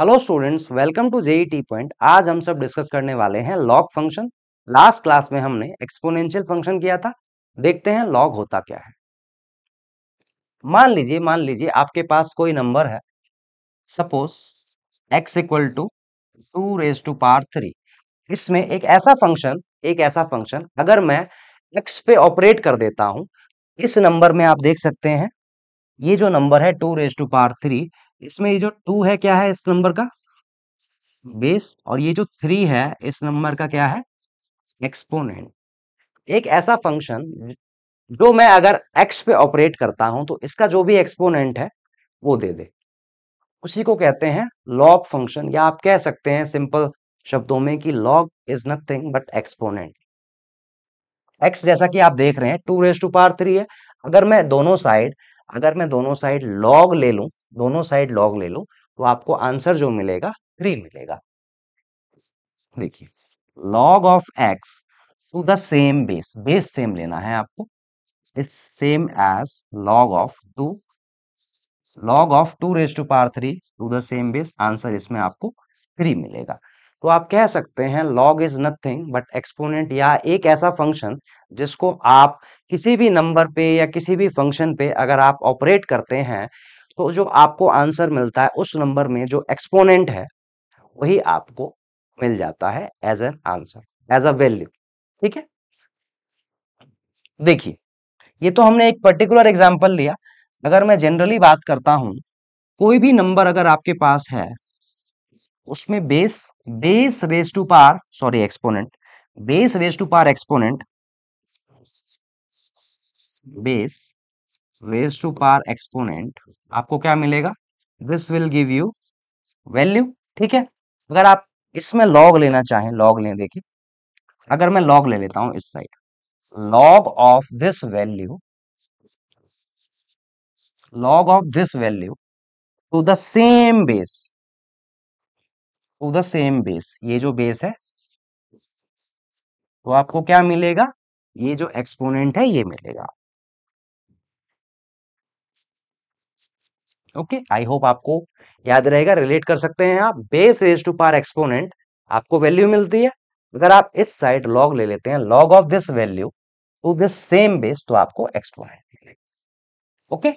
Hello students welcome to JE T point आज हम सब डिस्कस करने वाले हैं लॉग फंक्शन लास्ट क्लास में हमने एक्सपोनेंशियल फंक्शन किया था देखते हैं लॉग होता क्या है मान लीजिए मान लीजिए आपके पास कोई नंबर है suppose x equal to two raise to power three इसमें एक ऐसा फंक्शन एक ऐसा फंक्शन अगर मैं एक्स पे ऑपरेट कर देता हूं इस नंबर में आप देख सकते हैं ये जो नंबर है two raise to power three इसमें ये जो टू है क्या है इस नंबर का बेस और ये जो थ्री है इस नंबर का क्या है एक्सपोनेंट एक ऐसा फंक्शन जो मैं अगर एक्स पे ऑपरेट करता हूं तो इसका जो भी एक्सपोनेंट है वो दे दे उसी को कहते हैं लॉग फंक्शन या आप कह सकते हैं सिंपल शब्दों में कि log is nothing but exponent x जैसा कि आप देख रहे हैं two raise to power three है अगर मैं दोनों साइड अगर मैं दोनों साइड लॉग ले लूं दोनों साइड लॉग ले लो तो आपको आंसर जो मिलेगा थ्री मिलेगा देखिए log of x to the same base base same लेना है आपको इस same as log of two log of two raise to power three to the same base answer इसमें आपको थ्री मिलेगा तो आप कह सकते हैं log is nothing but exponent या एक ऐसा फंक्शन जिसको आप किसी भी नंबर पे या किसी भी फंक्शन पे अगर आप ऑपरेट करते हैं तो जो आपको आंसर मिलता है उस नंबर में जो एक्सपोनेंट है वही आपको मिल जाता है as an answer as a value ठीक है देखिए ये तो हमने एक पर्टिकुलर एग्जाम्पल लिया अगर मैं जनरली बात करता हूं कोई भी नंबर अगर आपके पास है उसमें base base raise to power sorry exponent base raise to power exponent base raise to power exponent आपको क्या मिलेगा this will give you value ठीक है अगर आप इसमें लॉग लेना चाहें लॉग लें देखिए अगर मैं लॉग ले लेता हूं इस side log of this value log of this value to the same base to the same base ये जो बेस है तो आपको क्या मिलेगा ये जो एक्सपोनेंट है ये मिलेगा ओके आई होप आपको याद रहेगा रिलेट कर सकते हैं आप base raise to power exponent आपको वैल्यू मिलती है अगर आप इस साइड लॉग ले लेते हैं log of this value to this same base तो आपको एक्सपोनेंट ओके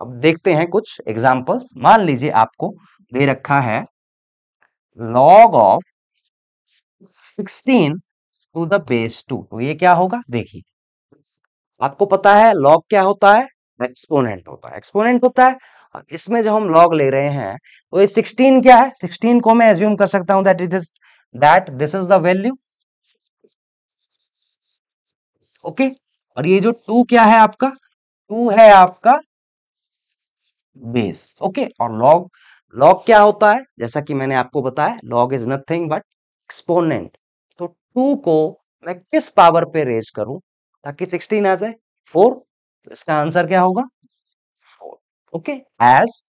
अब देखते हैं कुछ एग्जांपल्स मान लीजिए आपको दे रखा है log of 16 to the base two तो ये क्या होगा देखिए आपको पता है लॉग क्या होता है एक्सपोनेंट होता है एक्सपोनेंट होता है और इसमें जो हम लॉग ले रहे हैं तो ये 16 क्या है 16 को मैं एज्यूम कर सकता हूं that it is that this is the value okay और ये जो 2 क्या है आपका 2 है आपका बेस ओके okay? और लॉग लॉग क्या होता है जैसा कि मैंने आपको बताया log is nothing but exponent तो 2 को मैं किस पावर पे रेज करूं ताकि 16 आ जाए फोर तो इसका आंसर क्या होगा four okay as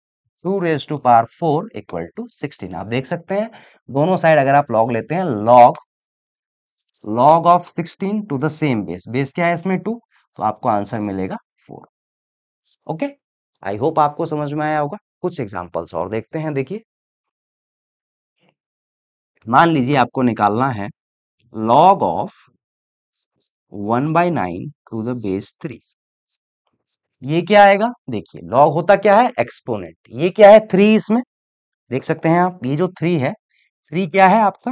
two raise to power four equal to sixteen आप देख सकते हैं दोनों साइड अगर आप लॉग लेते हैं log log of sixteen to the same base base क्या है इसमें टू तो आपको आंसर मिलेगा फोर ओके आई होप आपको समझ में आया होगा कुछ एग्जाम्पल्स और देखते हैं देखिए मान लीजिए आपको निकालना है log of one by nine to the base three ये क्या आएगा देखिए लॉग होता क्या है एक्सपोनेंट ये क्या है थ्री इसमें देख सकते हैं आप ये जो थ्री है थ्री क्या है आपका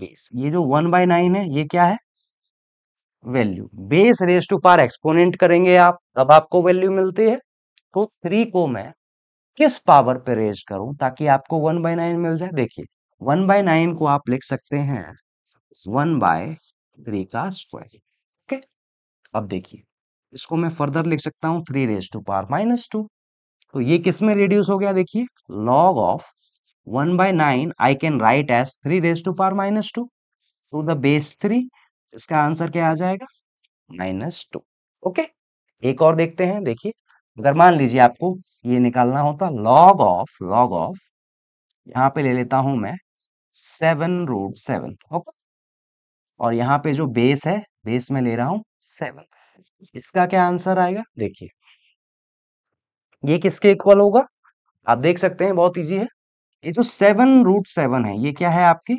बेस ये जो वन बाय नाइन है ये क्या है value base raise to power exponent करेंगे आप तब आपको वैल्यू मिलती है तो थ्री को मैं किस पावर पे रेज करूं ताकि आपको वन बाय नाइन मिल जाए देखिए वन बाय नाइन को आप लिख सकते हैं वन बाय थ्री का स्क्वायर ओके अब देखिए इसको मैं फर्दर लिख सकता हूँ three raise to power minus two तो ये किस में रिड्यूस हो गया देखिए log of one by nine I can write as three raise to power minus two to the base three इसका आंसर क्या आ जाएगा माइनस टू ओके एक और देखते हैं देखिए अगर मान लीजिए आपको ये निकालना होता लॉग ऑफ लॉग ऑफ यहाँ पे ले लेता हूं मैं सेवन रूट सेवन ओके और यहाँ पे जो बेस है बेस में ले रहा हूं सेवन इसका क्या आंसर आएगा देखिए ये किसके इक्वल होगा आप देख सकते हैं बहुत इजी है ये जो सेवन रूट सेवन है ये क्या है आपकी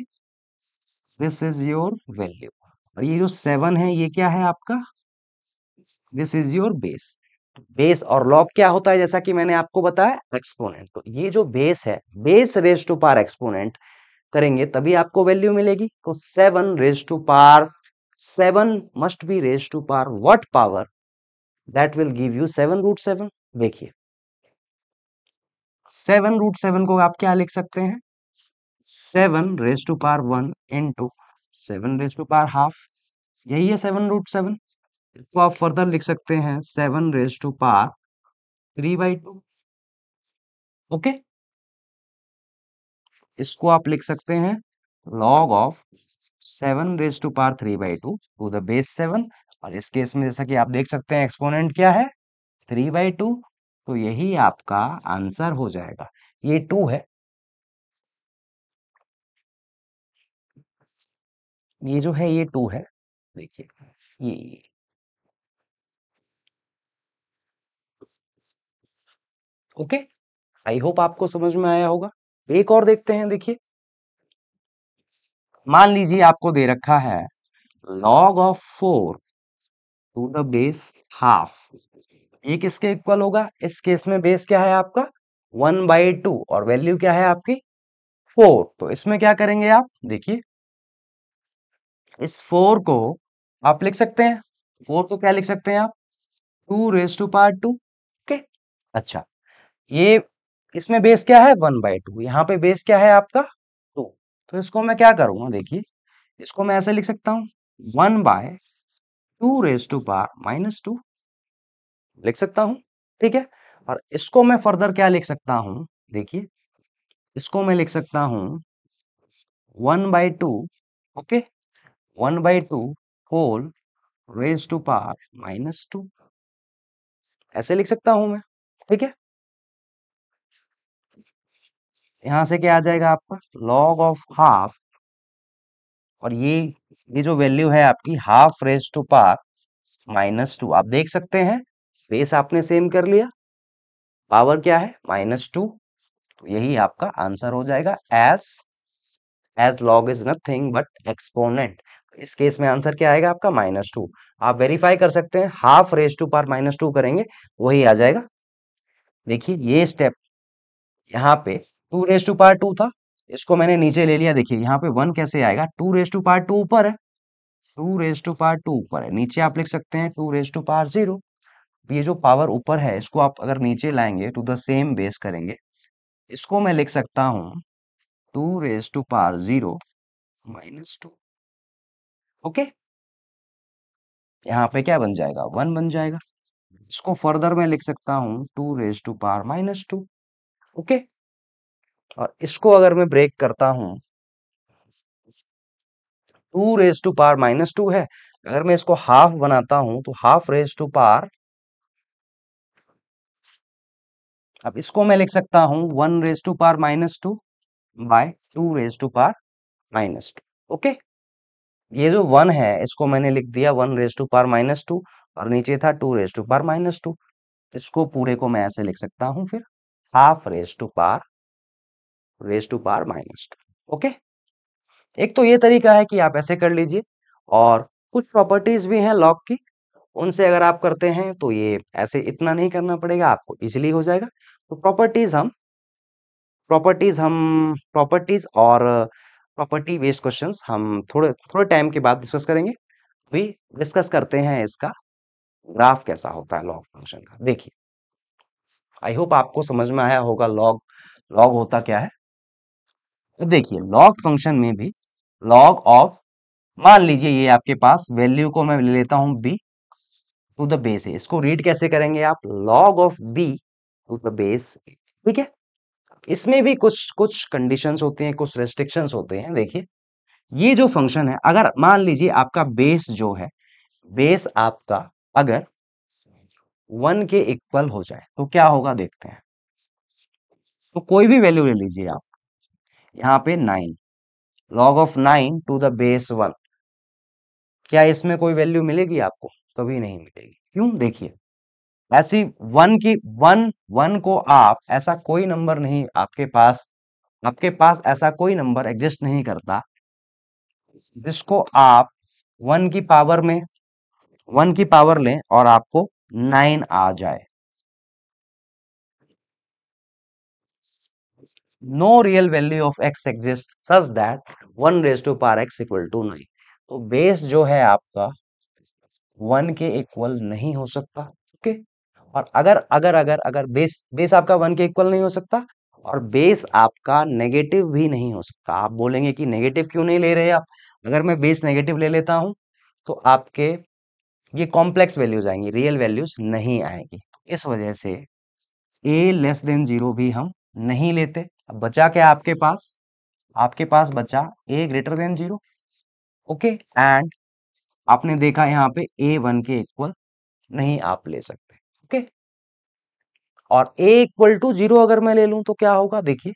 दिस इज योर वैल्यू और ये जो सेवन है ये क्या है आपका this is your base base और लॉग क्या होता है जैसा कि मैंने आपको बताया एक्सपोनेंट तो ये जो बेस है base raise to power exponent करेंगे तभी आपको वैल्यू मिलेगी तो seven raise to power seven must be raise to power what power that will give you seven root seven देखिए सेवन रूट सेवन को आप क्या लिख सकते हैं seven raise to power one into seven raise to power half यही है seven root seven इसको आप फर्दर लिख सकते हैं seven raise to power three by two okay इसको आप लिख सकते हैं log of seven raise to power three by two to the base seven और इस केस में जैसा कि आप देख सकते हैं एक्सपोनेंट क्या है थ्री बाई टू तो यही आपका आंसर हो जाएगा ये टू है ये जो है ये टू है देखिए ये ओके आई होप आपको समझ में आया होगा एक और देखते हैं देखिए मान लीजिए आपको दे रखा है log of four to the base half ये किसके इक्वल होगा इस केस में बेस क्या है आपका वन बाई टू और वैल्यू क्या है आपकी फोर तो इसमें क्या करेंगे आप देखिए इस फोर को आप लिख सकते हैं फोर को क्या लिख सकते हैं आप two raise to power two okay अच्छा ये इसमें बेस क्या है वन बाई टू यहाँ पे बेस क्या है आपका तो इसको मैं क्या करूंगा देखिए इसको मैं ऐसे लिख सकता हूं one by two raise to power minus two लिख सकता हूँ ठीक है और इसको मैं फर्दर क्या लिख सकता हूं देखिए इसको मैं लिख सकता हूं one by two okay one by two whole raise to power minus two ऐसे लिख सकता हूं मैं ठीक है यहां से क्या आ जाएगा आपका लॉग ऑफ हाफ और ये ये जो वैल्यू है आपकी half raise to power minus two आप देख सकते हैं बेस आपने सेम कर लिया पावर क्या है माइनस टू तो यही आपका आंसर हो जाएगा as as log is nothing but exponent इस केस में आंसर क्या आएगा आपका माइनस टू आप वेरीफाई कर सकते हैं half raise to power minus two करेंगे वही आ जाएगा देखिए ये स्टेप यहाँ पे two raise to power two था इसको मैंने नीचे ले लिया देखिए यहाँ पे वन कैसे आएगा two raise to power two ऊपर है two raise to power two ऊपर है नीचे आप लिख सकते हैं two raise to power zero ये जो पावर ऊपर है इसको आप अगर नीचे लाएंगे टू तो द सेम बेस करेंगे इसको मैं लिख सकता हूं two raise to power zero minus two okay यहाँ पे क्या बन जाएगा वन बन जाएगा इसको फर्दर मैं लिख सकता हूं two raise to power minus two okay और इसको अगर मैं ब्रेक करता हूं two raise to power minus two है अगर मैं इसको हाफ बनाता हूं तो हाफ रेज टू पार अब इसको मैं लिख सकता हूं one raise to power minus two by two raise to power minus two okay ये जो वन है इसको मैंने लिख दिया one raise to power minus two और नीचे था two raise to power minus two इसको पूरे को मैं ऐसे लिख सकता हूं फिर half raise to power raise to power minus two okay एक तो ये तरीका है कि आप ऐसे कर लीजिए और कुछ प्रॉपर्टीज भी हैं लॉग की उनसे अगर आप करते हैं तो ये ऐसे इतना नहीं करना पड़ेगा आपको इजीली हो जाएगा तो प्रॉपर्टीज हम प्रॉपर्टीज हम प्रॉपर्टीज और प्रॉपर्टी बेस्ड क्वेश्चन हम थोड़े थोड़े टाइम के बाद डिस्कस करेंगे अभी डिस्कस करते हैं इसका ग्राफ कैसा होता है लॉग फंक्शन का देखिए आई होप आपको समझ में आया होगा लॉग लॉग होता क्या है देखिए लॉग फंक्शन में भी लॉग ऑफ मान लीजिए ये आपके पास वैल्यू को मैं ले लेता हूं b to the base a इसको रीड कैसे करेंगे आप log of b to the base ठीक है इसमें भी कुछ कुछ कंडीशंस होते हैं कुछ रेस्ट्रिक्शंस होते हैं देखिए ये जो फंक्शन है अगर मान लीजिए आपका बेस जो है बेस आपका अगर वन के इक्वल हो जाए तो क्या होगा देखते हैं तो कोई भी वैल्यू ले लीजिए आप यहाँ पे nine log of nine to the base one क्या इसमें कोई वैल्यू मिलेगी आपको कभी नहीं मिलेगी क्यों देखिए ऐसी वन की वन वन को आप ऐसा कोई नंबर नहीं आपके पास आपके पास ऐसा कोई नंबर एग्जिस्ट नहीं करता जिसको आप वन की पावर में वन की पावर लें और आपको नाइन आ जाए no real value of x exists such that 1 raised to power x equal to 9 तो बेस जो है आपका वन के इक्वल नहीं हो सकता ओके okay? और अगर अगर अगर अगर बेस बेस आपका वन के इक्वल नहीं हो सकता और बेस आपका नेगेटिव भी नहीं हो सकता आप बोलेंगे कि नेगेटिव क्यों नहीं ले रहे आप अगर मैं बेस नेगेटिव ले लेता हूं तो आपके ये कॉम्प्लेक्स वैल्यूज आएंगी रियल वैल्यूज नहीं आएंगी इस वजह से ए लेस देन जीरो भी हम नहीं लेते अब बचा क्या आपके पास आपके पास बचा a greater than zero okay and आपने देखा यहाँ पे ए वन के इक्वल नहीं आप ले सकते ओके okay? और ए इक्वल टू जीरो अगर मैं ले लूं तो क्या होगा देखिए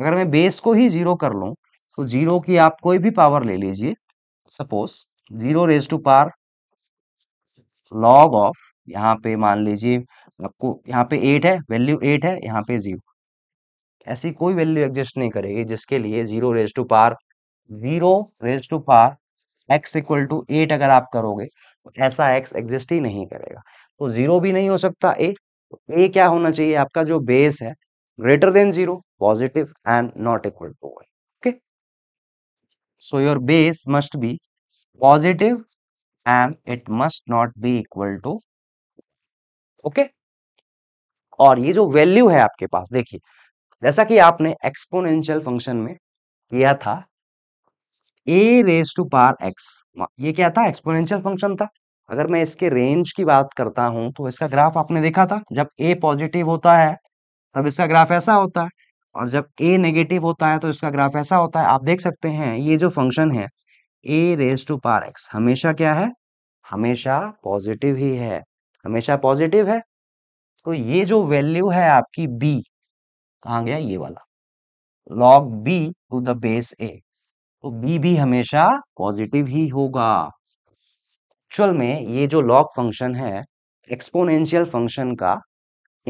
अगर मैं बेस को ही जीरो कर लू तो जीरो की आप कोई भी पावर ले लीजिए suppose zero raise to power log of यहाँ पे मान लीजिए आपको यहाँ पे एट है वैल्यू एट है यहाँ पे जीरो ऐसी कोई वैल्यू एग्जिस्ट नहीं करेगी जिसके लिए zero raise to power zero raise to power x equal to eight अगर आप करोगे तो ऐसा एक्स एग्जिस्ट ही नहीं करेगा तो जीरो भी नहीं हो सकता ए तो ए क्या होना चाहिए आपका जो बेस है greater than zero positive and not equal to one okay so your base must be positive and it must not be equal to okay और ये जो वैल्यू है आपके पास देखिए जैसा कि आपने एक्सपोनेंशियल फंक्शन में किया था a raise to power x ये क्या था एक्सपोनेंशियल फंक्शन था अगर मैं इसके रेंज की बात करता हूं तो इसका ग्राफ आपने देखा था जब ए पॉजिटिव होता है तब इसका ग्राफ ऐसा होता है और जब ए नेगेटिव होता है तो इसका ग्राफ ऐसा होता है आप देख सकते हैं ये जो फंक्शन है a raise to power x हमेशा क्या है हमेशा पॉजिटिव ही है हमेशा पॉजिटिव है तो ये जो वैल्यू है आपकी बी कहा गया ये वाला log b to the base a तो बी भी हमेशा पॉजिटिव ही होगा एक्चुअल में ये जो लॉग फंक्शन है एक्सपोनेंशियल फंक्शन का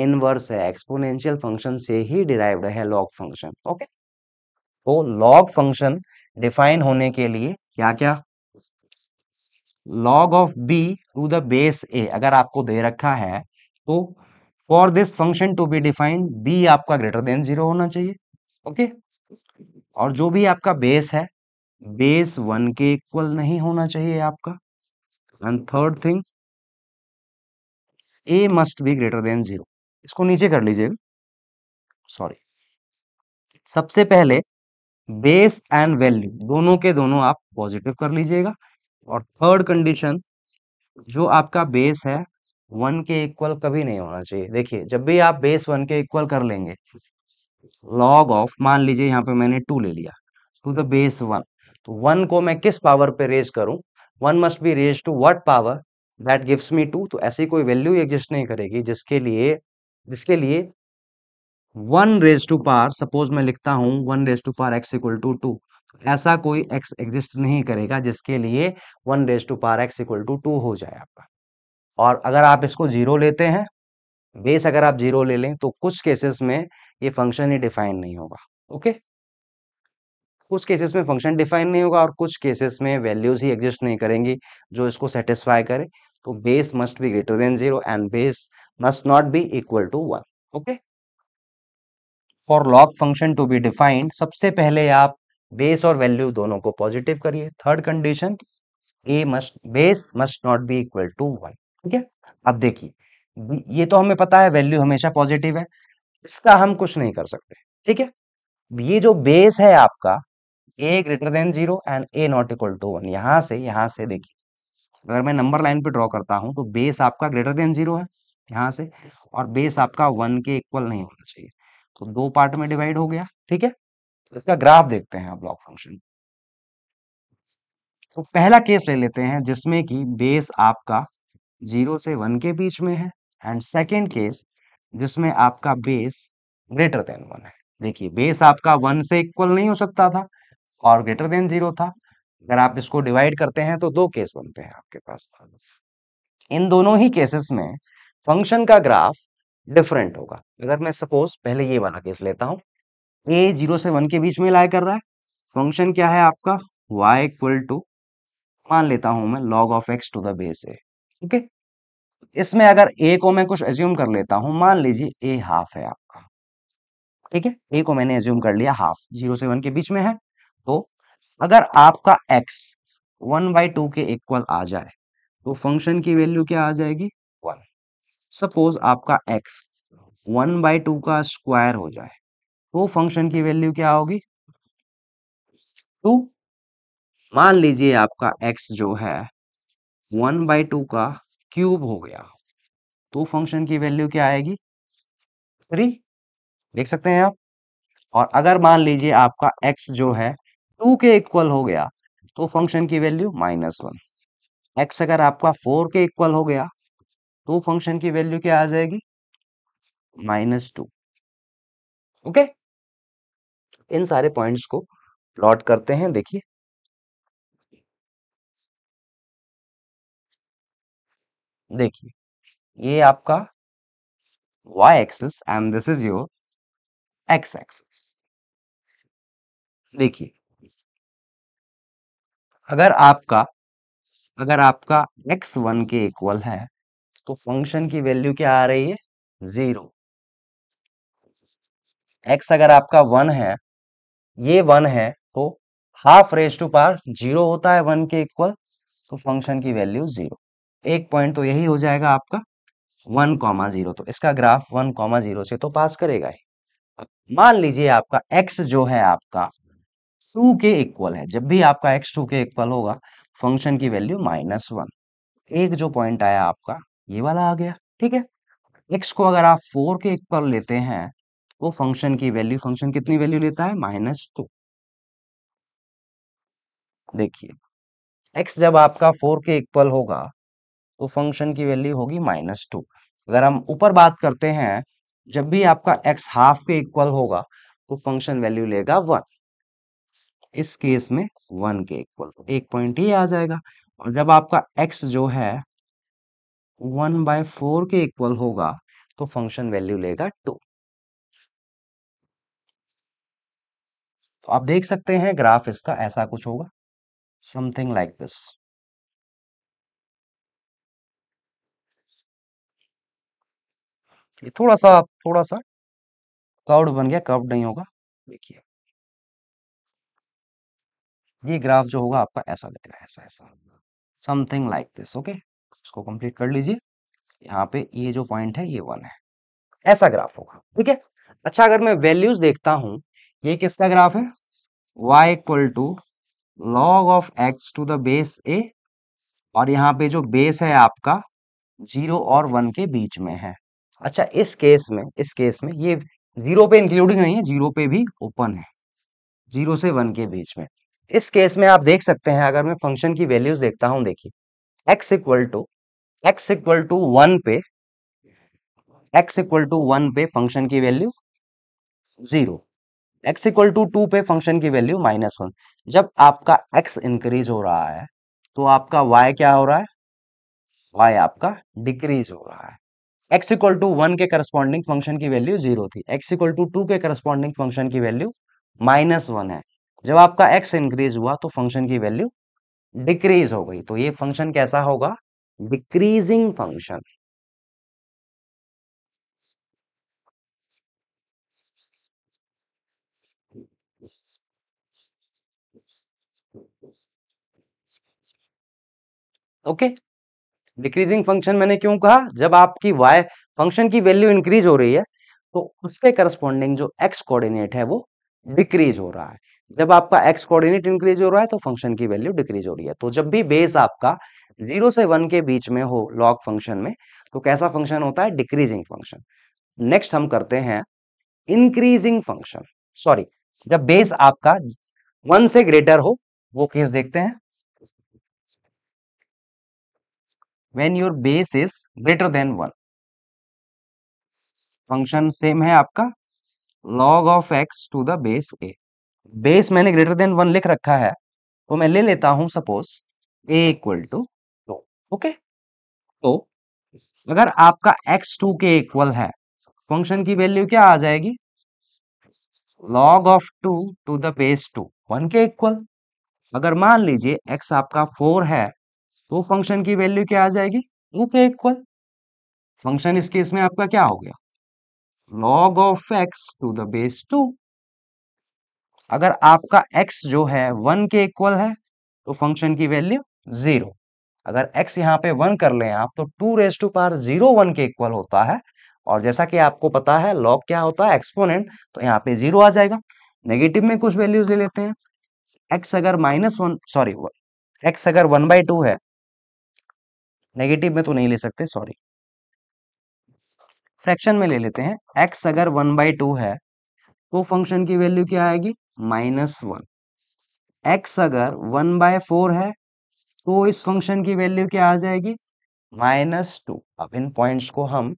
इनवर्स है एक्सपोनेंशियल फंक्शन से ही डिराइव है लॉग फंक्शन ओके तो लॉग फंक्शन डिफाइन होने के लिए क्या क्या log of b to the base a अगर आपको दे रखा है तो for this function to be defined b आपका ग्रेटर देन जीरो होना चाहिए ओके okay? और जो भी आपका बेस है बेस वन के इक्वल नहीं होना चाहिए आपका and third thing a must be greater than zero इसको नीचे कर लीजिएगा सॉरी सबसे पहले बेस एंड वैल्यू दोनों के दोनों आप पॉजिटिव कर लीजिएगा और थर्ड कंडीशन जो आपका बेस है वन के इक्वल कभी नहीं होना चाहिए देखिए जब भी आप बेस वन के इक्वल कर लेंगे लॉग ऑफ मान लीजिए यहाँ पे मैंने टू ले लिया टू द बेस वन तो वन को मैं किस पावर पे रेज करूं one must be raise to what power that gives me two तो ऐसी कोई वैल्यू एग्जिस्ट नहीं करेगी जिसके लिए जिसके लिए one raise to power suppose मैं लिखता हूँ one raise to power x equal to two ऐसा कोई एक्स एग्जिस्ट नहीं करेगा जिसके लिए one raise to power x equal to two हो जाए आपका और अगर आप इसको जीरो लेते हैं बेस अगर आप जीरो ले लें तो कुछ केसेस में ये फंक्शन ही डिफाइन नहीं होगा ओके कुछ केसेस में फंक्शन डिफाइन नहीं होगा और कुछ केसेस में वैल्यूज ही एग्जिस्ट नहीं करेंगी जो इसको सेटिस्फाई करे तो base must be greater than zero and base must not be equal to one okay for log function to be defined सबसे पहले आप बेस और वैल्यू दोनों को पॉजिटिव करिए third condition a must base must not be equal to one ठीक है अब देखिए ये तो हमें पता है वैल्यू हमेशा पॉजिटिव है इसका हम कुछ नहीं कर सकते ठीक है ये जो बेस है आपका a greater than zero and a not equal to one यहां से यहां से देखिए अगर मैं नंबर लाइन पे ड्रॉ करता हूं तो बेस आपका ग्रेटर देन जीरो है यहां से और बेस आपका वन के इक्वल नहीं होना चाहिए तो दो पार्ट में डिवाइड हो गया ठीक है तो इसका ग्राफ देखते हैं ब्लॉक फंक्शन तो पहला केस ले लेते हैं जिसमें कि बेस आपका जीरो से वन के बीच में है एंड सेकेंड केस जिसमें आपका बेस ग्रेटर देन वन है देखिए बेस आपका वन से इक्वल नहीं हो सकता था और ग्रेटर देन जीरो था अगर आप इसको डिवाइड करते हैं तो दो केस बनते हैं आपके पास इन दोनों ही केसेस में फंक्शन का ग्राफ डिफरेंट होगा अगर मैं सपोज पहले ये वाला केस लेता हूँ ए जीरो से वन के बीच में लाया कर रहा है फंक्शन क्या है आपका वाई इक्वल टू मान लेता हूं मैं log of x to the base a okay इसमें अगर ए को मैं कुछ एज्यूम कर लेता हूं मान लीजिए ए हाफ है आपका ठीक है ए को मैंने एज्यूम कर लिया हाफ जीरो से वन के बीच में है तो अगर आपका एक्स वन बाई टू के इक्वल आ जाए तो फंक्शन की वैल्यू क्या आ जाएगी वन सपोज आपका एक्स वन बाई टू का स्क्वायर हो जाए तो फंक्शन की वैल्यू क्या होगी टू मान लीजिए आपका एक्स जो है वन बाई टू का क्यूब हो गया तो फंक्शन की वैल्यू क्या आएगी थ्री देख सकते हैं आप और अगर मान लीजिए आपका एक्स जो है टू के इक्वल हो गया तो फंक्शन की वैल्यू माइनस वन एक्स अगर आपका फोर के इक्वल हो गया तो फंक्शन की वैल्यू क्या आ जाएगी माइनस टू ओके इन सारे पॉइंट्स को प्लॉट करते हैं देखिए देखिए ये आपका y axis and this is your x axis देखिए अगर आपका अगर आपका x वन के इक्वल है तो फंक्शन की वैल्यू क्या आ रही है जीरो x अगर आपका वन है ये वन है तो half raise to power zero होता है वन के इक्वल तो फंक्शन की वैल्यू जीरो एक पॉइंट तो यही हो जाएगा आपका वन कॉमा जीरो तो इसका ग्राफ वन कॉमा जीरो से तो पास करेगा ही मान लीजिए आपका एक्स जो है आपका टू के इक्वल है जब भी आपका एक्स टू के इक्वल होगा फंक्शन की वैल्यू माइनस वन एक जो पॉइंट आया आपका ये वाला आ गया ठीक है एक्स को अगर आप फोर के इक्वल लेते हैं वो तो फंक्शन की वैल्यू फंक्शन कितनी वैल्यू लेता है माइनस टू देखिए एक्स जब आपका फोर के इक्वल होगा तो फंक्शन की वैल्यू होगी माइनस टू अगर हम ऊपर बात करते हैं जब भी आपका एक्स हाफ के इक्वल होगा तो फंक्शन वैल्यू लेगा वन इस केस में वन के इक्वल तो एक पॉइंट ही आ जाएगा और जब आपका एक्स जो है वन बाय फोर के इक्वल होगा तो फंक्शन वैल्यू लेगा टू तो आप देख सकते हैं ग्राफ इसका ऐसा कुछ होगा समथिंग लाइक दिस ये थोड़ा सा थोड़ा सा क्लाउड बन गया कर्व नहीं होगा देखिए ये ग्राफ जो होगा आपका ऐसा दिखेगा ऐसा ऐसा समथिंग लाइक दिस ओके इसको कंप्लीट कर लीजिए यहाँ पे ये जो पॉइंट है ये वन है ऐसा ग्राफ होगा ठीक है अच्छा अगर मैं वैल्यूज देखता हूँ ये किसका ग्राफ है y equal to log of x to the base a और यहाँ पे जो बेस है आपका जीरो और वन के बीच में है अच्छा इस केस में इस केस में ये जीरो पे इंक्लूडिंग नहीं है जीरो पे भी ओपन है जीरो से वन के बीच में इस केस में आप देख सकते हैं अगर मैं फंक्शन की वैल्यूज देखता हूं देखिए x equal to x equal to one पे एक्स इक्वल टू वन पे फंक्शन की value zero x equal to two पे फंक्शन की वैल्यू माइनस वन जब आपका एक्स इंक्रीज हो रहा है तो आपका वाई क्या हो रहा है वाई आपका डिक्रीज हो रहा है एक्स इक्वल टू वन के करस्पॉन्डिंग फंक्शन की वैल्यू जीरो थी एक्स इक्वल टू टू के करस्पॉन्डिंग फंक्शन की वैल्यू माइनस वन है जब आपका एक्स इंक्रीज हुआ तो फंक्शन की वैल्यू डिक्रीज हो गई तो ये फंक्शन कैसा होगा decreasing function okay okay? Decreasing function मैंने क्यों कहा जब आपकी वाई फंक्शन की वैल्यू इंक्रीज हो रही है तो उसके करस्पॉन्डिंग जो एक्स कोऑर्डिनेट है वो डिक्रीज हो रहा है जब आपका एक्स कोऑर्डिनेट इंक्रीज हो रहा है तो फंक्शन की वैल्यू डिक्रीज हो रही है तो जब भी बेस आपका जीरो से वन के बीच में हो लॉग फंक्शन में तो कैसा फंक्शन होता है डिक्रीजिंग फंक्शन नेक्स्ट हम करते हैं इंक्रीजिंग फंक्शन सॉरी जब बेस आपका वन से ग्रेटर हो वो केस देखते हैं when your base is greater than one function same है आपका log of x to the base a base मैंने ग्रेटर देन वन लिख रखा है तो मैं ले लेता हूं suppose a equal to two okay तो अगर आपका x टू के इक्वल है फंक्शन की वैल्यू क्या आ जाएगी log of two to the base two one के इक्वल अगर मान लीजिए x आपका फोर है तो फंक्शन की वैल्यू क्या आ जाएगी यू पे इक्वल फंक्शन इस केस में आपका क्या हो गया log of x to the base two अगर आपका एक्स जो है वन के इक्वल है तो फंक्शन की वैल्यू जीरो अगर एक्स यहाँ पे वन कर ले आप तो two raise to power zero one के इक्वल होता है और जैसा कि आपको पता है लॉग क्या होता है एक्सपोनेंट तो यहाँ पे जीरो आ जाएगा नेगेटिव में कुछ वैल्यूज ले लेते हैं एक्स अगर माइनस वन सॉरी एक्स अगर वन बाई टू है नेगेटिव में तो नहीं ले सकते सॉरी फ्रैक्शन में ले लेते हैं एक्स अगर वन बाई टू है तो फंक्शन की वैल्यू क्या आएगी माइनस वन एक्स अगर वन बाय फोर है तो इस फंक्शन की वैल्यू क्या आ जाएगी माइनस टू अब इन पॉइंट्स को हम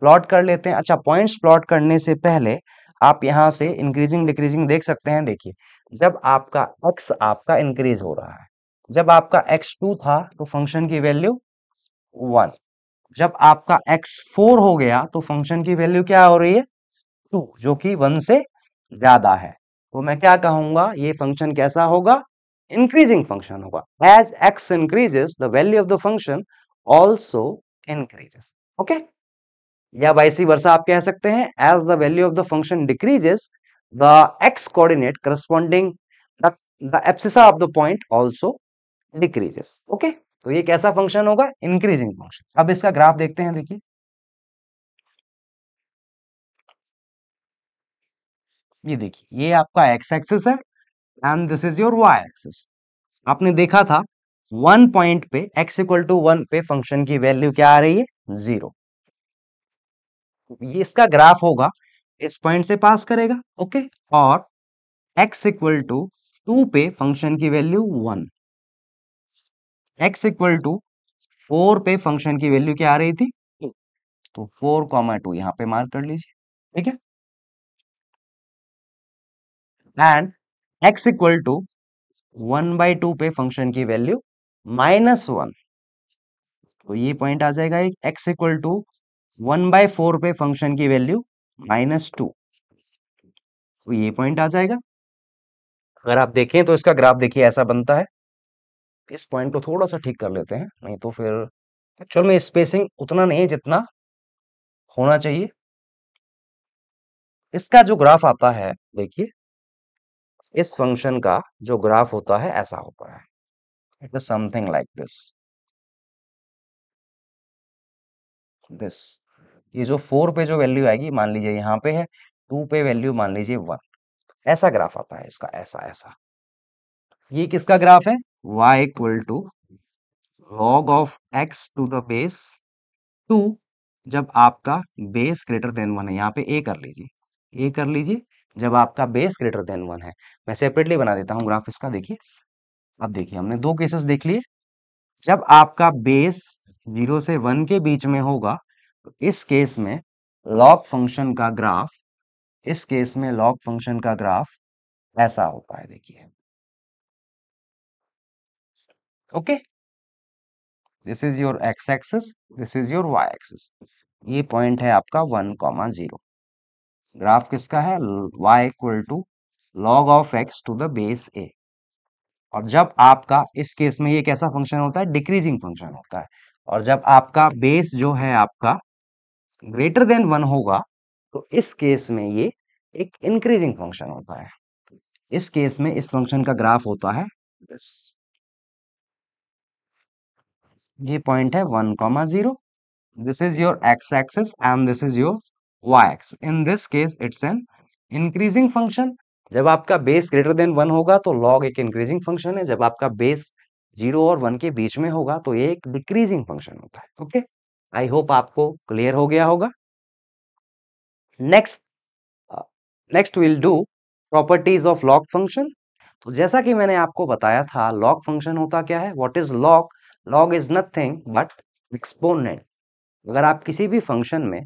प्लॉट कर लेते हैं अच्छा पॉइंट्स प्लॉट करने से पहले आप यहाँ से इंक्रीजिंग डिक्रीजिंग देख सकते हैं देखिए जब आपका एक्स आपका इंक्रीज हो रहा है जब आपका एक्स टू था तो फंक्शन की वैल्यू वन जब आपका एक्स फोर हो गया तो फंक्शन की वैल्यू क्या हो रही है टू जो कि वन से ज्यादा है तो मैं क्या कहूंगा ये फंक्शन कैसा होगा इंक्रीजिंग फंक्शन होगा as x increases the value of the function also increases okay या वाइसी वर्षा आप कह सकते हैं as the value of the function decreases the x coordinate corresponding the abscissa of the point also decreases okay तो ये कैसा function होगा increasing function अब इसका ग्राफ देखते हैं देखिए ये देखिए ये आपका एक्स एक्सिस है and this is your y axis आपने देखा था वन पॉइंट पे एक्स इक्वल टू वन पे फंक्शन की वैल्यू क्या आ रही है जीरो इसका ग्राफ होगा इस पॉइंट से पास करेगा ओके और एक्स इक्वल टू टू पे फंक्शन की value one x equal to four पे फंक्शन की वैल्यू क्या आ रही थी तो फोर कॉमा टू यहां पर मार्क कर लीजिए ठीक है and x equal to one by two पे फंक्शन की वैल्यू माइनस वन तो ये पॉइंट आ जाएगा एक x equal to one by four पे फंक्शन की वैल्यू माइनस टू तो ये पॉइंट आ जाएगा अगर आप देखें तो इसका ग्राफ देखिए ऐसा बनता है इस पॉइंट को थोड़ा सा ठीक कर लेते हैं नहीं तो फिर एक्चुअल में स्पेसिंग उतना नहीं है जितना होना चाहिए इसका जो ग्राफ आता है देखिए इस फंक्शन का जो ग्राफ होता है ऐसा होता है it is something like this this ये जो फोर पे जो वैल्यू आएगी मान लीजिए यहां पे है टू पे वैल्यू मान लीजिए वन ऐसा ग्राफ आता है इसका ऐसा ऐसा ये किसका ग्राफ है y equal to log of x to the base two जब आपका बेस ग्रेटर देन वन है यहाँ पे a कर लीजिए a कर लीजिए जब आपका बेस ग्रेटर देन वन है मैं सेपरेटली बना देता हूँ ग्राफ इसका देखिए अब देखिए हमने दो केसेस देख लिए जब आपका बेस जीरो से वन के बीच में होगा तो इस केस में लॉग फंक्शन का ग्राफ इस केस में लॉग फंक्शन का ग्राफ ऐसा होता है देखिए okay this is your x axis this is your y axis ये पॉइंट है आपका वन कॉमा जीरो ग्राफ किसका है y equal to log of x to the base a और जब आपका इस केस में ये कैसा फंक्शन होता है डिक्रीजिंग फंक्शन होता है और जब आपका बेस जो है आपका ग्रेटर देन वन होगा तो इस केस में ये एक इंक्रीजिंग फंक्शन होता है इस केस में इस फंक्शन का ग्राफ होता है दिस ये पॉइंट है one comma zero this is your x axis and this is your y x in this case it's an increasing function जब आपका बेस ग्रेटर देन वन होगा तो लॉग एक इंक्रीजिंग फंक्शन है जब आपका बेस जीरो और वन के बीच में होगा तो ये एक डिक्रीजिंग फंक्शन होता है ओके आई होप आपको क्लियर हो गया होगा next next will do properties of log function तो जैसा कि मैंने आपको बताया था लॉग फंक्शन होता क्या है what is log log is nothing but exponent अगर आप किसी भी फंक्शन में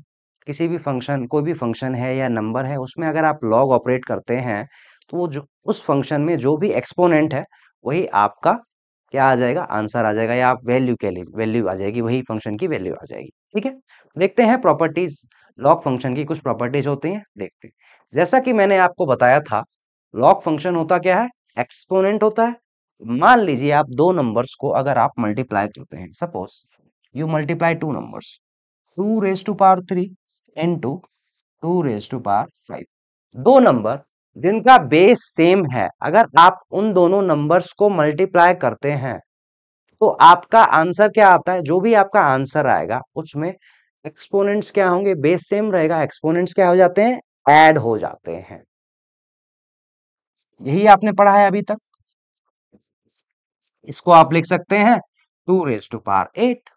किसी भी फंक्शन कोई भी फंक्शन है या नंबर है उसमें अगर आप लॉग ऑपरेट करते हैं तो वो जो उस फंक्शन में जो भी एक्सपोनेंट है वही आपका क्या आ जाएगा आंसर आ जाएगा या आप वैल्यू कह लीजिए वैल्यू आ जाएगी वही फंक्शन की वैल्यू आ जाएगी ठीक है देखते हैं प्रॉपर्टीज लॉग फंक्शन की कुछ प्रॉपर्टीज होती हैं देखते हैं जैसा कि मैंने आपको बताया था लॉग फंक्शन होता क्या है एक्सपोनेंट होता है मान लीजिए आप दो नंबर्स को अगर आप मल्टीप्लाई करते हैं suppose you multiply two numbers two raise to power three and two two raise to power five दो नंबर जिनका बेस सेम है अगर आप उन दोनों नंबर्स को मल्टीप्लाई करते हैं तो आपका आंसर क्या आता है जो भी आपका आंसर आएगा उसमें एक्सपोनेंट्स क्या होंगे बेस सेम रहेगा एक्सपोनेंट्स क्या हो जाते हैं ऐड हो जाते हैं यही आपने पढ़ा है अभी तक इसको आप लिख सकते हैं two raise to power eight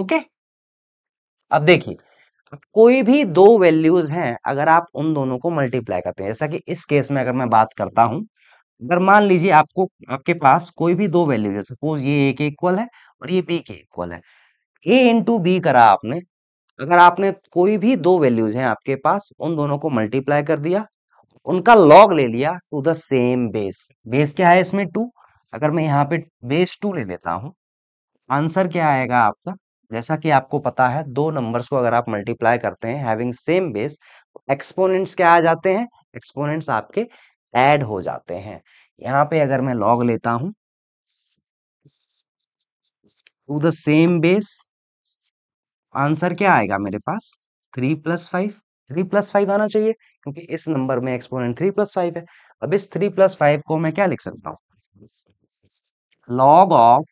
okay अब देखिए कोई भी दो वैल्यूज हैं अगर आप उन दोनों को मल्टीप्लाई करते हैं जैसा कि इस केस में अगर मैं बात करता हूं अगर मान लीजिए आपको आपके पास कोई भी दो वैल्यूज है सपोज ये ए के इक्वल है और ये बी के इक्वल है ए इंटू बी करा आपने अगर आपने कोई भी दो वैल्यूज हैं आपके पास उन दोनों को मल्टीप्लाई कर दिया उनका लॉग ले लिया to the same base base क्या है इसमें टू अगर मैं यहाँ पे बेस टू ले लेता हूँ आंसर क्या आएगा आपका जैसा कि आपको पता है दो नंबर्स को अगर आप मल्टीप्लाई करते हैं हैविंग सेम बेस एक्सपोनेंट्स क्या आ जाते हैं एक्सपोनेंट्स आपके एड हो जाते हैं यहाँ पे अगर मैं लॉग लेता हूं to the same base answer क्या आएगा मेरे पास three plus five three plus five आना चाहिए क्योंकि इस नंबर में एक्सपोनेंट थ्री प्लस फाइव है अब इस थ्री प्लस फाइव को मैं क्या लिख सकता हूँ log of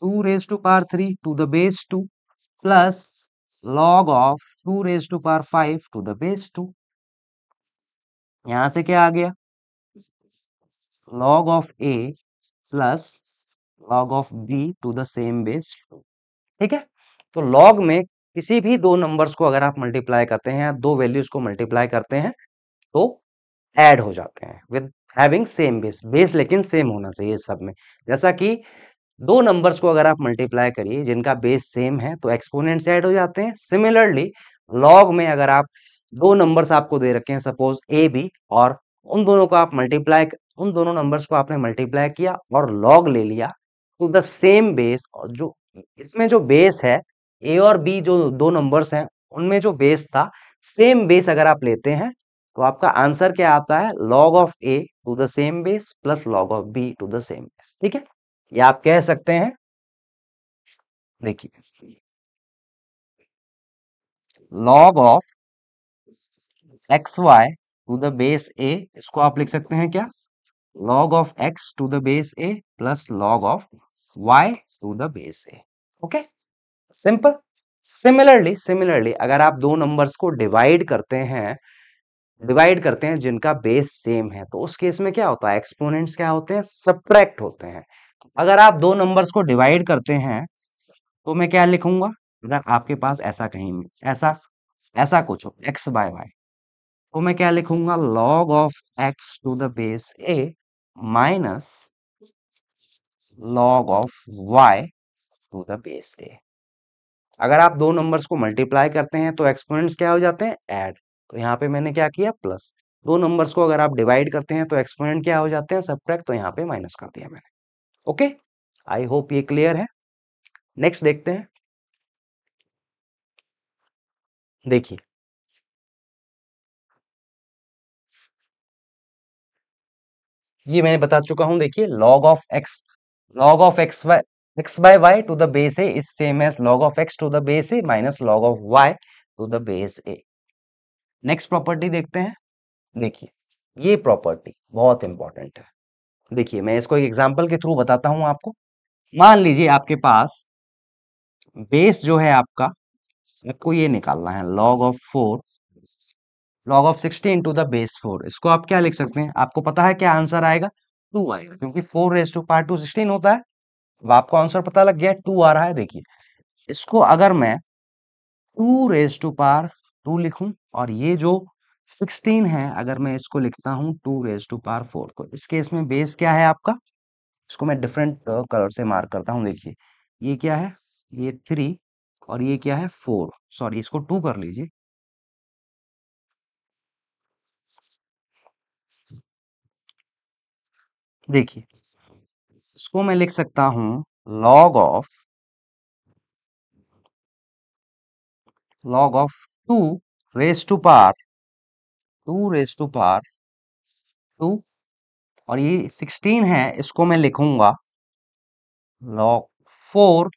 two raise to power three to the base two plus log of two raise to power five to the base two यहां से क्या आ गया log of a plus log of b to the same base two ठीक है तो log में किसी भी दो नंबर्स को अगर आप मल्टीप्लाई करते हैं या दो वैल्यूज को मल्टीप्लाई करते हैं तो ऐड हो जाते हैं with having same base base लेकिन सेम होना चाहिए सब में जैसा कि दो नंबर्स को अगर आप मल्टीप्लाई करिए जिनका बेस सेम है तो एक्सपोनेंट्स ऐड हो जाते हैं सिमिलरली लॉग में अगर आप दो नंबर्स आपको दे रखे हैं सपोज ए बी और उन दोनों को आप मल्टीप्लाई उन दोनों नंबर्स को आपने मल्टीप्लाई किया और लॉग ले लिया तो द सेम बेस और जो इसमें जो बेस है ए और बी जो दो नंबर्स हैं उनमें जो बेस था सेम बेस अगर आप लेते हैं तो आपका आंसर क्या आता है log of a to the same base plus log of b to the same base ठीक है ये आप कह सकते हैं देखिए log of x y to the base a इसको आप लिख सकते हैं क्या log of x to the base a plus log of y to the base a okay simple similarly similarly अगर आप दो नंबर्स को डिवाइड करते हैं डिवाइड करते हैं जिनका बेस सेम है तो उस केस में क्या होता है एक्सपोनेंट्स क्या होते हैं सब्ट्रैक्ट होते हैं अगर आप दो नंबर्स को डिवाइड करते हैं तो मैं क्या लिखूंगा अगर आपके पास ऐसा कहीं ऐसा ऐसा कुछ हो एक्स बाय वाई तो मैं क्या लिखूंगा log of x to the base a minus log of y to the base a अगर आप दो नंबर्स को मल्टीप्लाई करते हैं तो एक्सपोनेंट्स क्या हो जाते हैं ऐड तो यहाँ पे मैंने क्या किया प्लस दो नंबर्स को अगर आप डिवाइड करते हैं तो एक्सपोनेंट क्या हो जाते हैं सब्ट्रैक्ट तो यहाँ पे माइनस कर दिया मैंने ओके आई होप ये क्लियर है नेक्स्ट देखते हैं देखिए ये मैंने बता चुका हूं देखिए log of x log of x y x by y to the base a is same as log of x to the base a minus log of y to the base a next property देखते हैं देखिए ये property बहुत important है देखिए मैं इसको एक एग्जांपल के थ्रू बताता हूं आपको मान लीजिए आपके पास बेस जो है आपका आपको ये निकालना है log of four log of sixteen to the base four इसको आप क्या लिख सकते हैं आपको पता है क्या आंसर आएगा टू आएगा क्योंकि four raise to power two sixteen होता है अब आपको आंसर पता लग गया टू आ रहा है देखिए इसको अगर मैं two raise to power two लिखूं और ये जो सिक्सटीन है अगर मैं इसको लिखता हूं two raise to power four तो इस केस में बेस क्या है आपका इसको मैं डिफरेंट कलर से मार्क करता हूं देखिए ये क्या है ये थ्री और ये क्या है फोर सॉरी इसको टू कर लीजिए देखिए इसको मैं लिख सकता हूं log of log of two raise to power two raise to power two और ये सिक्सटीन है इसको मैं लिखूंगा log four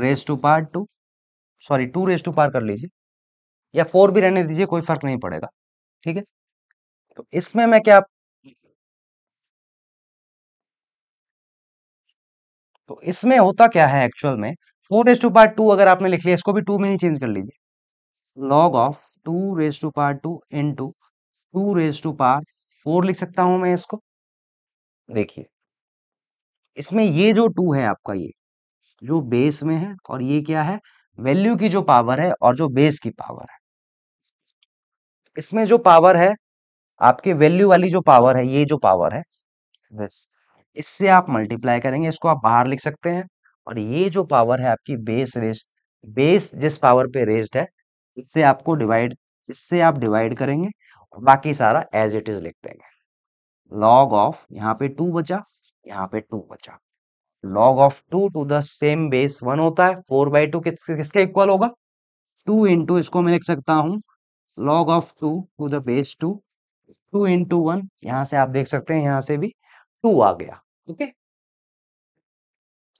raise to power two sorry two raise to power कर लीजिए या फोर भी रहने दीजिए कोई फर्क नहीं पड़ेगा ठीक है तो इसमें मैं क्या तो इसमें होता क्या है एक्चुअल में four raise to power two अगर आपने लिख लिया इसको भी टू में ही चेंज कर लीजिए log of two raise to power two into two raise to power four लिख सकता हूं मैं इसको देखिए इसमें ये जो टू है आपका ये जो बेस में है और ये क्या है वैल्यू की जो पावर है और जो बेस की पावर है इसमें जो पावर है आपके वैल्यू वाली जो पावर है ये जो पावर है बेस्ट इससे आप मल्टीप्लाई करेंगे इसको आप बाहर लिख सकते हैं और ये जो पावर है आपकी बेस रेस बेस जिस पावर पे रेस्ड है इससे आपको डिवाइड इससे आप डिवाइड करेंगे और बाकी सारा एज इट इज लिख देंगे लॉग ऑफ यहाँ पे टू बचा यहाँ पे टू बचा log of two to the same base one होता है फोर बाई टू किसके इक्वल होगा टू इंटू इसको मैं लिख सकता हूँ log of two to the base two two into one यहाँ से आप देख सकते हैं यहाँ से भी टू आ गया ओके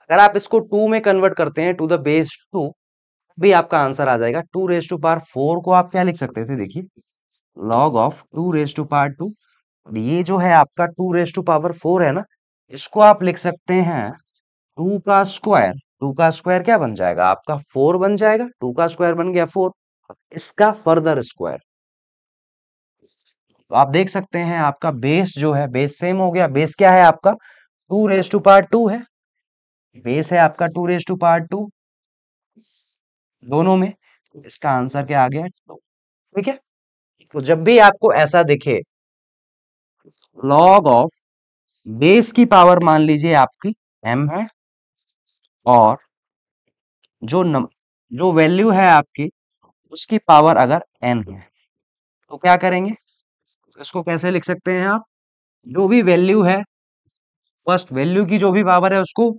अगर आप इसको टू में कन्वर्ट करते हैं टू द बेस टू भी आपका आंसर आ जाएगा two raise to power four को आप क्या लिख सकते थे देखिए log of two raise to power two ये जो है आपका two raise to power four है ना इसको आप लिख सकते हैं टू का स्क्वायर टू का स्क्वायर क्या बन जाएगा आपका फोर बन जाएगा टू का स्क्वायर बन गया फोर इसका फर्दर स्क्वायर तो आप देख सकते हैं आपका बेस जो है बेस सेम हो गया बेस क्या है आपका two raise to power two है बेस है आपका two raise to power two दोनों में इसका आंसर क्या आ गया ठीक है तो जब भी आपको ऐसा देखे लॉग ऑफ बेस की पावर मान लीजिए आपकी एम है और जो नम, जो वैल्यू है आपकी उसकी पावर अगर एन है तो क्या करेंगे इसको कैसे लिख सकते हैं आप जो भी वैल्यू है फर्स्ट वैल्यू की जो भी पावर है उसको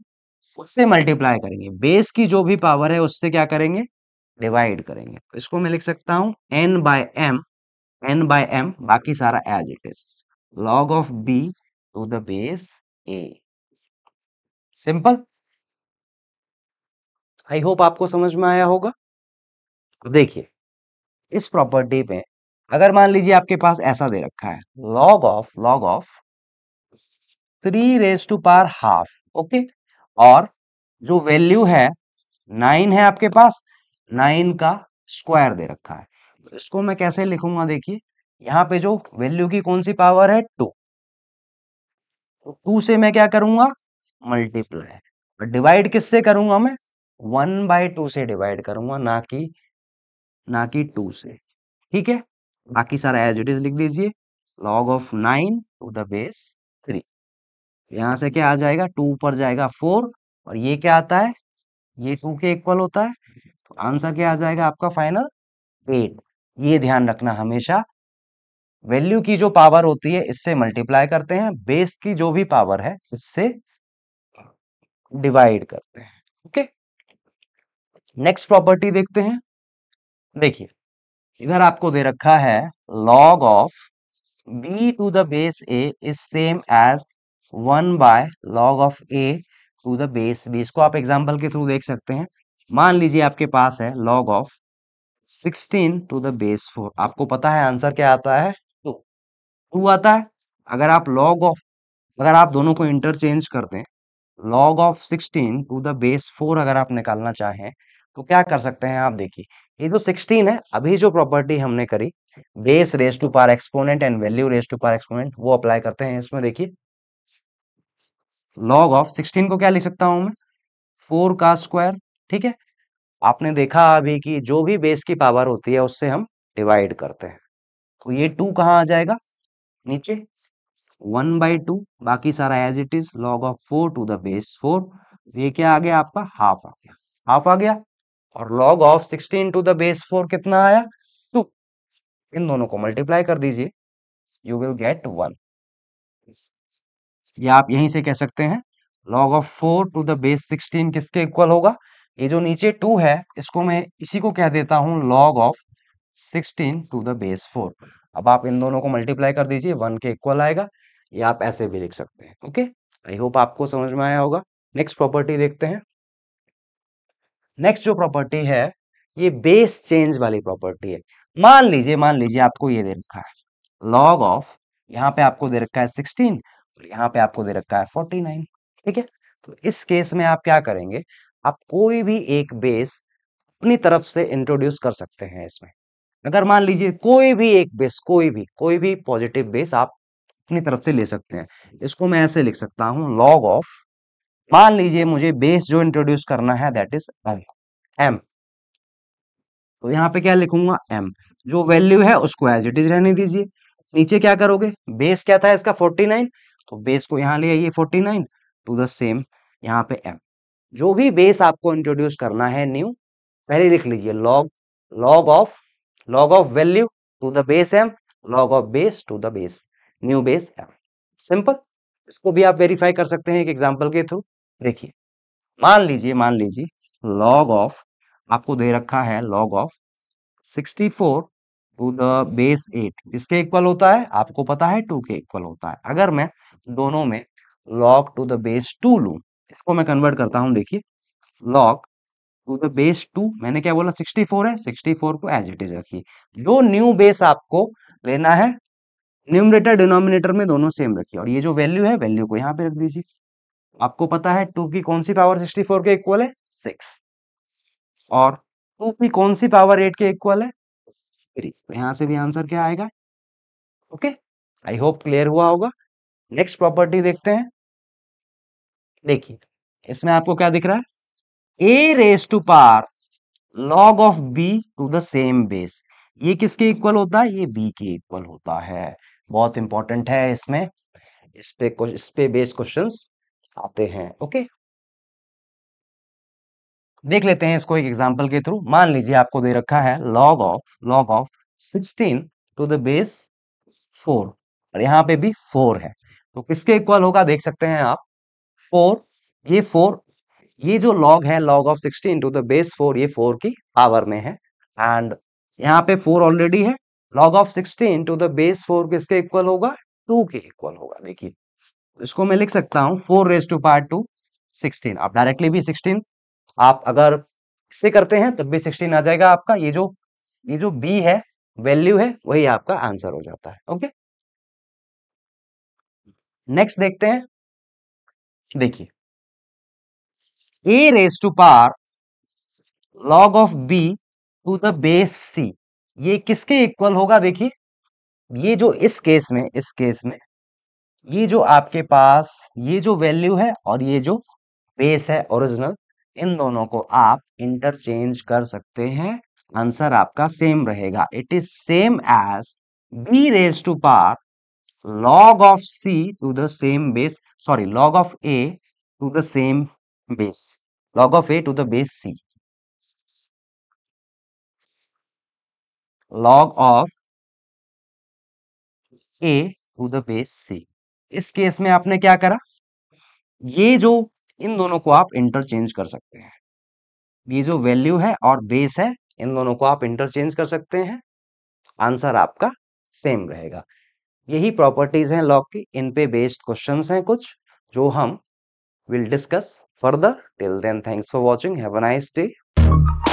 उससे मल्टीप्लाई करेंगे बेस की जो भी पावर है उससे क्या करेंगे डिवाइड करेंगे तो इसको मैं लिख सकता हूं n by m n by m बाकी सारा as it is log of b to the base a simple I hope आपको समझ में आया होगा देखिए इस प्रॉपर्टी पे अगर मान लीजिए आपके पास ऐसा दे रखा है log of log of three raise to power half okay और जो वैल्यू है नाइन है आपके पास नाइन का स्क्वायर दे रखा है तो इसको मैं कैसे लिखूंगा देखिए यहाँ पे जो वैल्यू की कौन सी पावर है टू तो टू से मैं क्या करूंगा मल्टीप्लाई और डिवाइड किससे करूंगा मैं वन बाय टू से डिवाइड करूंगा ना कि ना कि टू से ठीक है बाकी सारा एज इट इज लिख दीजिए log of nine to the base three तो यहां से क्या आ जाएगा टू ऊपर जाएगा फोर और ये क्या आता है ये टू के इक्वल होता है तो आंसर क्या आ जाएगा आपका फाइनल एट ये ध्यान रखना हमेशा वैल्यू की जो पावर होती है इससे मल्टीप्लाई करते हैं बेस की जो भी पावर है इससे डिवाइड करते हैं ओके नेक्स्ट प्रॉपर्टी देखते हैं देखिए इधर आपको दे रखा है log of b to the base a is same as one by log of a to the base b इसको आप एग्जाम्पल के थ्रू देख सकते हैं मान लीजिए आपके पास है log of sixteen to the base four आपको पता है आंसर क्या आता है टू तो टू आता है अगर आप लॉग ऑफ अगर आप दोनों को इंटरचेंज कर दें log of sixteen to the base four अगर आप निकालना चाहें तो क्या कर सकते हैं आप देखिए ये जो सिक्सटीन है अभी जो प्रॉपर्टी हमने करी base raise to power exponent and value raise to power exponent वो अप्लाई करते हैं इसमें देखिए लॉग ऑफ सिक्सटीन को क्या लिख सकता हूं मैं फोर का स्क्वायर ठीक है आपने देखा अभी कि जो भी बेस की पावर होती है उससे हम डिवाइड करते हैं तो ये टू कहाँ आ जाएगा नीचे वन बाई टू बाकी सारा as it is log of four to the base four ये क्या आ गया आपका हाफ आ गया हाफ आ गया और log of sixteen to the base four कितना आया टू इन दोनों को मल्टीप्लाई कर दीजिए यू विल गेट वन ये आप यहीं से कह सकते हैं log of four to the base sixteen किसके इक्वल होगा ये जो नीचे टू है इसको मैं इसी को कह देता हूँ log of sixteen to the base four अब आप इन दोनों को मल्टीप्लाई कर दीजिए वन के इक्वल आएगा ये आप ऐसे भी लिख सकते हैं ओके आई होप आपको समझ में आया होगा नेक्स्ट प्रॉपर्टी देखते हैं नेक्स्ट जो प्रॉपर्टी है ये बेस चेंज वाली प्रॉपर्टी है मान लीजिए मान लीजिए आपको ये दे रखा है लॉग ऑफ यहाँ पे आपको दे रखा है सिक्सटीन तो यहाँ पे आपको दे रखा है फोर्टी नाइन ठीक है तो इस केस में आप क्या करेंगे आप कोई भी एक बेस अपनी तरफ से इंट्रोड्यूस कर सकते हैं इसमें अगर मान लीजिए कोई भी एक बेस कोई भी कोई भी पॉजिटिव बेस आप अपनी तरफ से ले सकते हैं इसको मैं ऐसे लिख सकता हूँ लॉग ऑफ मान लीजिए मुझे बेस जो इंट्रोड्यूस करना है दैट इज एम एम तो यहाँ पे क्या लिखूंगा एम जो वैल्यू है उसको एज इट इज रहने दीजिए नीचे क्या करोगे बेस क्या था इसका फोर्टी नाइन तो बेस को यहाँ ले आइए forty nine to the same यहाँ पे एम जो भी बेस आपको इंट्रोड्यूस करना है न्यू पहले लिख लीजिए log log of log of value to the base m log of base to the base new base m simple इसको भी आप वेरीफाई कर सकते हैं एक एग्जाम्पल के थ्रू देखिए मान लीजिए मान लीजिए लॉग ऑफ आपको दे रखा है log of 64 to the base eight इसके इक्वल होता है आपको पता है टू के इक्वल होता है अगर मैं दोनों में log to the base two लू इसको मैं कन्वर्ट करता हूं देखिए log to the base two मैंने क्या बोला 64 है 64 को एज इट इज रखिए जो न्यू बेस आपको लेना है न्यूमरेटर डिनोमिनेटर में दोनों सेम रखिए और ये जो वैल्यू है वैल्यू को यहाँ पे रख दीजिए आपको पता है टू की कौन सी पावर सिक्सटी फोर के इक्वल है सिक्स और टू की कौन सी पावर एट के इक्वल है थ्री तो यहाँ से भी आंसर क्या आएगा ओके आई होप क्लियर हुआ होगा नेक्स्ट प्रॉपर्टी देखते हैं देखिए इसमें आपको क्या दिख रहा है a raise to power log of b to the same base ये किसके इक्वल होता है ये बी के इक्वल होता है बहुत इंपॉर्टेंट है इसमें इस पे कुछ इस पे बेस क्वेश्चन आते हैं ओके देख लेते हैं इसको एक एग्जांपल के थ्रू मान लीजिए आपको दे रखा है log of log of sixteen to the base four और यहाँ पे भी फोर है तो किसके इक्वल होगा देख सकते हैं आप फोर ये फोर ये जो लॉग है log of sixty into the base four ये फोर की पावर में है एंड यहाँ पे फोर ऑलरेडी है log of sixty into the base four किसके इक्वल होगा टू के इक्वल होगा देखिए इसको मैं लिख सकता हूँ four raise to power two sixteen आप डायरेक्टली भी सिक्सटीन आप अगर इससे करते हैं तब भी सिक्सटीन आ जाएगा आपका ये जो ये जो बी है वैल्यू है वही आपका आंसर हो जाता है ओके नेक्स्ट देखते हैं देखिए a raise to power log of b to the base c ये किसके इक्वल होगा देखिए ये जो इस केस में इस केस में ये जो आपके पास ये जो वैल्यू है और ये जो बेस है ओरिजिनल इन दोनों को आप इंटरचेंज कर सकते हैं आंसर आपका सेम रहेगा it is same as b raise to power log of C to the same base, sorry, log of A to the same base, log of A to the base C. log of A to the base c इस case में आपने क्या करा ये जो इन दोनों को आप इंटरचेंज कर सकते हैं ये जो वैल्यू है और बेस है इन दोनों को आप इंटरचेंज कर सकते हैं आंसर आपका सेम रहेगा यही प्रॉपर्टीज हैं लॉग की इन पे बेस्ड क्वेश्चंस हैं कुछ जो हम will discuss further till then thanks for watching have a nice day